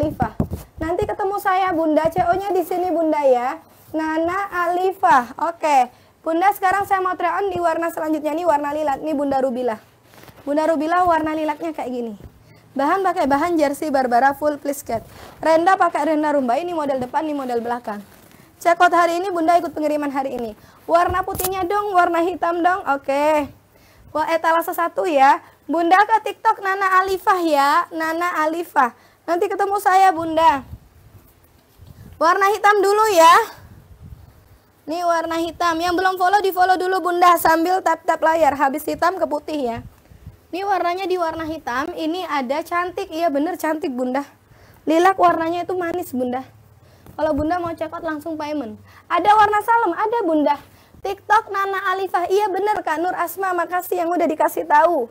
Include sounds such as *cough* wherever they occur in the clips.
Alifah. Nanti ketemu saya Bunda, CO-nya di sini Bunda ya. Nana Alifah. Oke. Bunda sekarang saya mau try on di warna selanjutnya nih warna lilat nih Bunda Rubila. Bunda Rubila warna lilaknya kayak gini. Bahan pakai bahan jersey Barbara full please cat. Renda pakai renda rumba ini model depan nih model belakang. Cekot hari ini Bunda ikut pengiriman hari ini. Warna putihnya dong, warna hitam dong. Oke. Wah, etalase eh, satu ya. Bunda ke TikTok Nana Alifah ya. Nana Alifah. Nanti ketemu saya bunda. Warna hitam dulu ya. Ini warna hitam. Yang belum follow di follow dulu bunda sambil tap-tap layar. Habis hitam ke putih ya. Ini warnanya di warna hitam. Ini ada cantik. Iya bener cantik bunda. Lilak warnanya itu manis bunda. Kalau bunda mau check out langsung payment. Ada warna salem. Ada bunda. TikTok Nana Alifah. Iya bener Kak Nur Asma. Makasih yang udah dikasih tahu.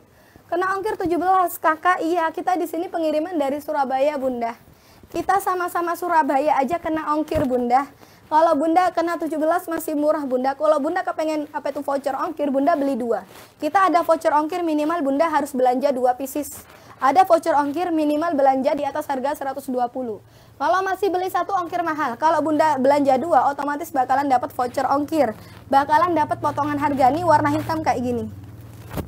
Kena ongkir 17. Kakak, iya kita di sini pengiriman dari Surabaya, Bunda. Kita sama-sama Surabaya aja kena ongkir, Bunda. Kalau Bunda kena 17 masih murah, Bunda. Kalau Bunda kepengen apa itu voucher ongkir, Bunda beli dua. Kita ada voucher ongkir minimal Bunda harus belanja dua pieces. Ada voucher ongkir minimal belanja di atas harga 120. Kalau masih beli satu ongkir mahal, kalau bunda belanja dua otomatis bakalan dapat voucher ongkir, bakalan dapat potongan harga nih warna hitam kayak gini.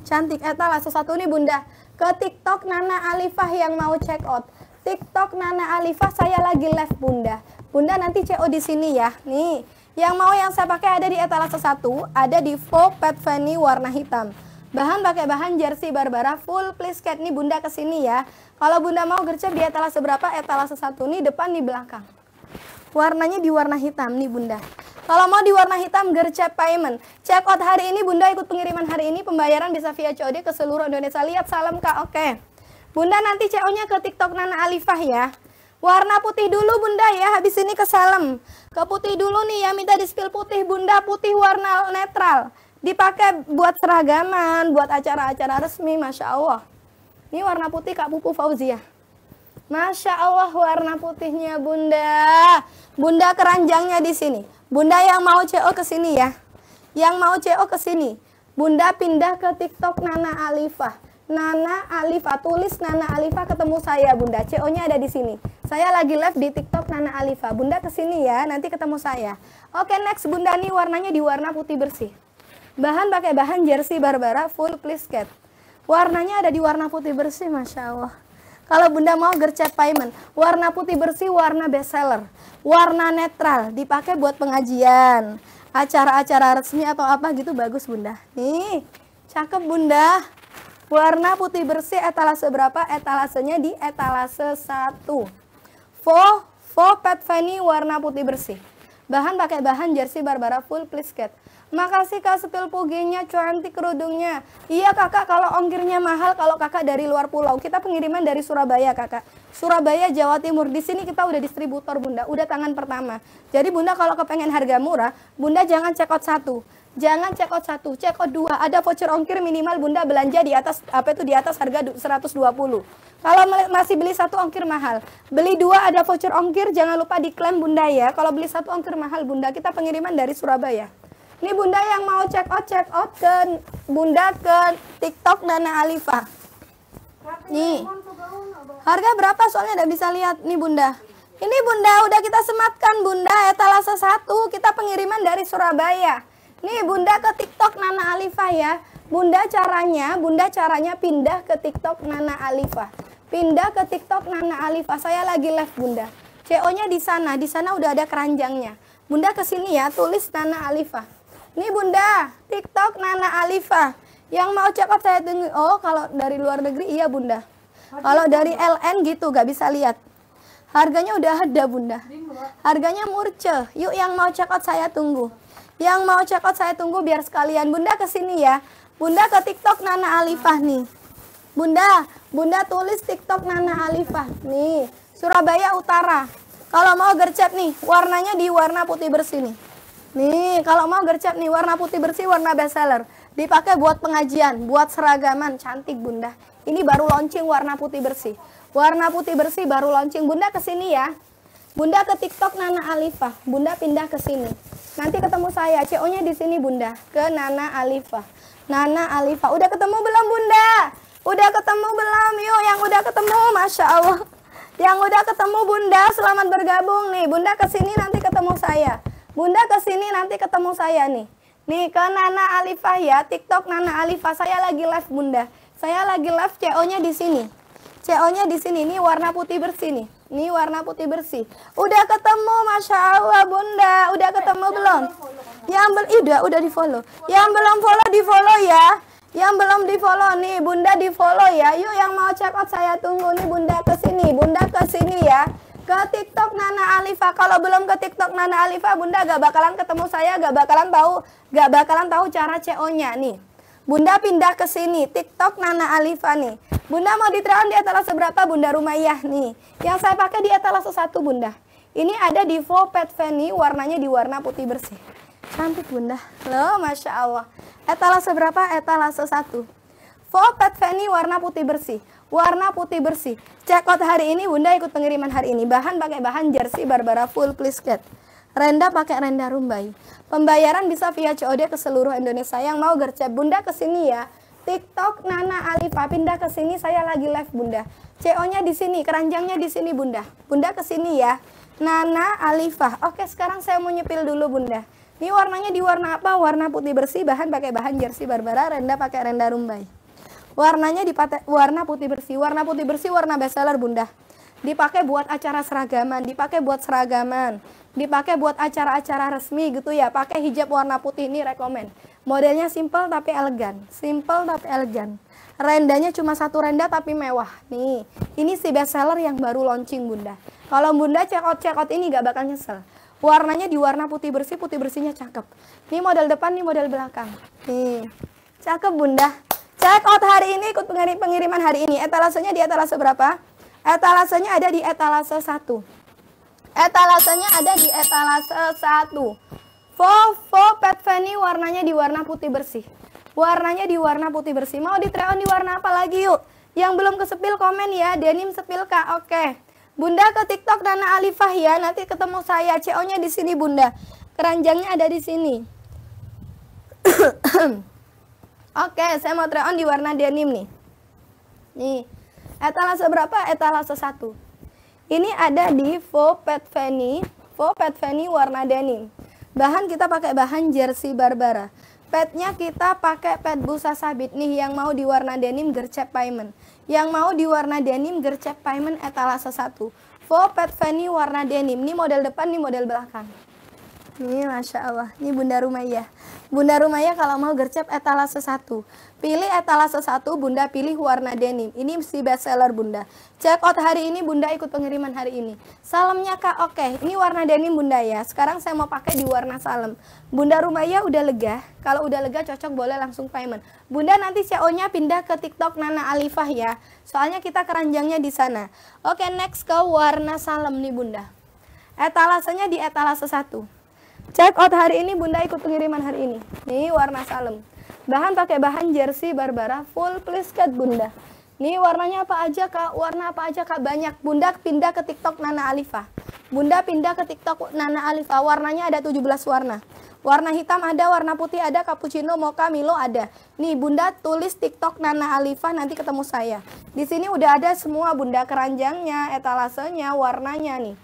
Cantik. Eta eh, lah sesatu nih bunda. Ke TikTok Nana Alifah yang mau check out. TikTok Nana Alifah saya lagi live bunda. Bunda nanti CO di sini ya. Nih, yang mau yang saya pakai ada di etalase 1, ada di faux Pet Fanny warna hitam. Bahan pakai bahan jersey Barbara full please cat nih bunda kesini ya. Kalau bunda mau gercep di etalase berapa? Etalase 1 nih depan nih belakang. Warnanya di warna hitam nih bunda. Kalau mau di warna hitam, gercep payment. Check out hari ini, Bunda ikut pengiriman hari ini, pembayaran bisa via COD ke seluruh Indonesia. Lihat, salam Kak, oke. Bunda nanti CO-nya ke TikTok Nana Alifah ya. Warna putih dulu Bunda ya, habis ini ke salam. Ke putih dulu nih ya, minta di spill putih Bunda, putih warna netral. Dipakai buat seragaman, buat acara-acara resmi, Masya Allah. Ini warna putih Kak Pupu Fauzia. Ya. Masya Allah warna putihnya Bunda. Bunda keranjangnya di sini. Bunda yang mau CO ke sini ya. Yang mau CO ke sini. Bunda pindah ke TikTok Nana Alifah. Nana Alifah, tulis Nana Alifah ketemu saya Bunda. CO-nya ada di sini. Saya lagi live di TikTok Nana Alifah. Bunda ke sini ya, nanti ketemu saya. Oke, next Bunda nih warnanya di warna putih bersih. Bahan pakai bahan jersey Barbara full please cat. Warnanya ada di warna putih bersih, Masya Allah. Kalau Bunda mau gercep payment, warna putih bersih warna bestseller. Warna netral dipakai buat pengajian, acara-acara resmi atau apa gitu bagus Bunda. Nih, cakep Bunda. Warna putih bersih etalase berapa? Etalasenya di etalase 1. Fo, fo pet fanny warna putih bersih. Bahan pakai bahan jersey Barbara full please Kate. Makasih kak sepil pugenya, cantik kerudungnya. Iya kakak kalau ongkirnya mahal kalau kakak dari luar pulau. Kita pengiriman dari Surabaya kakak. Surabaya Jawa Timur. Di sini kita udah distributor bunda, udah tangan pertama. Jadi bunda kalau kepengen harga murah, bunda jangan check out satu. Jangan check out satu, check out dua. Ada voucher ongkir minimal Bunda belanja di atas apa itu di atas harga 120. Kalau masih beli satu ongkir mahal, beli dua ada voucher ongkir jangan lupa diklaim Bunda ya. Kalau beli satu ongkir mahal Bunda kita pengiriman dari Surabaya. Ini Bunda yang mau check out check out ke Bunda ke TikTok Nana Alifa. Nih. Harga berapa soalnya tidak bisa lihat nih Bunda. Ini Bunda udah kita sematkan Bunda etalase satu kita pengiriman dari Surabaya. Nih Bunda ke TikTok Nana Alifa ya. Bunda caranya, Bunda caranya pindah ke TikTok Nana Alifa. Pindah ke TikTok Nana Alifa. Saya lagi live Bunda. CO-nya di sana, di sana udah ada keranjangnya. Bunda ke sini ya, tulis Nana Alifa. Nih Bunda, TikTok Nana Alifa. Yang mau cakap saya tunggu. Oh, kalau dari luar negeri iya Bunda. Kalau dari LN gitu gak bisa lihat. Harganya udah ada Bunda. Harganya murce. Yuk yang mau check saya tunggu. Yang mau check out saya tunggu biar sekalian Bunda ke sini ya. Bunda ke TikTok Nana Alifah nih. Bunda, Bunda tulis TikTok Nana Alifah. Nih, Surabaya Utara. Kalau mau gercep nih, warnanya di warna putih bersih nih. Nih, kalau mau gercep nih, warna putih bersih, warna bestseller. Dipakai buat pengajian, buat seragaman, cantik Bunda. Ini baru launching warna putih bersih. Warna putih bersih baru launching. Bunda ke sini ya. Bunda ke TikTok Nana Alifah. Bunda pindah ke sini. Nanti ketemu saya, CO-nya di sini Bunda, ke Nana Alifa. Nana Alifa, udah ketemu belum Bunda? Udah ketemu belum? Yuk yang udah ketemu, Masya Allah. Yang udah ketemu Bunda, selamat bergabung nih. Bunda ke sini nanti ketemu saya. Bunda ke sini nanti ketemu saya nih. Nih ke Nana Alifa ya, TikTok Nana Alifa. Saya lagi live Bunda. Saya lagi live CO-nya di sini. CO-nya di sini, ini warna putih bersih nih. Ini warna putih bersih. Udah ketemu, masya Allah, bunda. Udah ketemu Oke, eh, belum? Yang belum, udah, udah di follow. follow. Yang belum follow di follow ya. Yang belum di follow nih, bunda di follow ya. Yuk yang mau check out saya tunggu nih, bunda ke sini, bunda ke sini ya. Ke TikTok Nana Alifa. Kalau belum ke TikTok Nana Alifa, bunda gak bakalan ketemu saya, gak bakalan tahu, gak bakalan tahu cara CO-nya nih. Bunda pindah ke sini, TikTok Nana Alifa nih. Bunda mau diterawan di etalase berapa Bunda Rumayah nih? Yang saya pakai di etalase satu Bunda. Ini ada di vopet Pet Fanny, warnanya di warna putih bersih. Cantik Bunda. Loh, Masya Allah. Etalase berapa? Etalase satu. Vopet Pet Fanny warna putih bersih. Warna putih bersih. Cekot hari ini, Bunda ikut pengiriman hari ini. Bahan pakai bahan jersey Barbara Full Please Cat. Renda pakai renda rumbai. Pembayaran bisa via COD ke seluruh Indonesia. Yang mau gercep Bunda ke sini ya. TikTok Nana Alifa pindah ke sini saya lagi live Bunda. CO-nya di sini, keranjangnya di sini Bunda. Bunda ke sini ya. Nana Alifa. Oke, sekarang saya mau nyepil dulu Bunda. Ini warnanya di warna apa? Warna putih bersih, bahan pakai bahan jersey Barbara, renda pakai renda rumbai. Warnanya di warna putih bersih. Warna putih bersih warna bestseller Bunda. Dipakai buat acara seragaman, dipakai buat seragaman dipakai buat acara-acara resmi gitu ya. Pakai hijab warna putih ini rekomend. Modelnya simple tapi elegan. Simple tapi elegan. Rendanya cuma satu renda tapi mewah. Nih, ini si best seller yang baru launching Bunda. Kalau Bunda check out check out ini gak bakal nyesel. Warnanya di warna putih bersih, putih bersihnya cakep. Ini model depan, nih model belakang. Nih, cakep Bunda. Check out hari ini ikut pengiriman hari ini. Etalasenya di etalase berapa? Etalasenya ada di etalase satu. Etalasenya ada di etalase 1. Vovo Pet Fanny warnanya di warna putih bersih. Warnanya di warna putih bersih. Mau di try on di warna apa lagi yuk? Yang belum kesepil komen ya, denim sepil kak, oke. Bunda ke TikTok Nana Alifah ya, nanti ketemu saya. CO-nya di sini Bunda. Keranjangnya ada di sini. *coughs* oke, saya mau try on di warna denim nih. Nih, etalase berapa? Etalase 1. Ini ada di Faux Pet Fanny, Faux Pet Fanny warna denim. Bahan kita pakai bahan jersey Barbara. Petnya kita pakai pet busa sabit nih yang mau di warna denim gercep payment. Yang mau di warna denim gercep payment etalase 1. Faux pet fanny warna denim. Ini model depan, ini model belakang. Ini Masya Allah, ini Bunda Rumah ya. Bunda Rumaya kalau mau gercep etalase satu, Pilih etalase satu. Bunda pilih warna denim. Ini si best seller Bunda. Check out hari ini, Bunda ikut pengiriman hari ini. Salamnya Kak, oke. Ini warna denim Bunda ya. Sekarang saya mau pakai di warna salam. Bunda Rumaya udah lega. Kalau udah lega cocok boleh langsung payment. Bunda nanti CO-nya pindah ke TikTok Nana Alifah ya. Soalnya kita keranjangnya di sana. Oke, next ke warna salam nih Bunda. Etalasenya di etalase satu. Check out hari ini Bunda ikut pengiriman hari ini. Nih warna salem. Bahan pakai bahan jersey Barbara full please cut Bunda. Nih warnanya apa aja Kak? Warna apa aja Kak? Banyak. Bunda pindah ke TikTok Nana Alifa. Bunda pindah ke TikTok Nana Alifa. Warnanya ada 17 warna. Warna hitam ada, warna putih ada, cappuccino, mocha, milo ada. Nih Bunda tulis TikTok Nana Alifa nanti ketemu saya. Di sini udah ada semua Bunda keranjangnya, etalasenya, warnanya nih.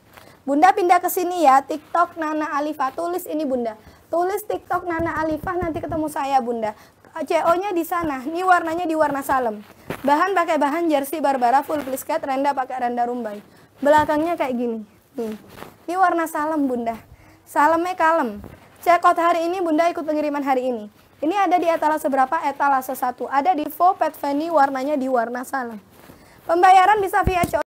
Bunda pindah ke sini ya, TikTok Nana Alifa. Tulis ini Bunda. Tulis TikTok Nana Alifa nanti ketemu saya Bunda. CO-nya di sana. Ini warnanya di warna salem. Bahan pakai bahan jersey Barbara full please renda pakai renda rumbai. Belakangnya kayak gini. Nih. Ini warna salem, Bunda. Salemnya kalem. Check out hari ini Bunda ikut pengiriman hari ini. Ini ada di etalase berapa? Etalase 1. Ada di Faux Pet Fanny warnanya di warna salem. Pembayaran bisa via CO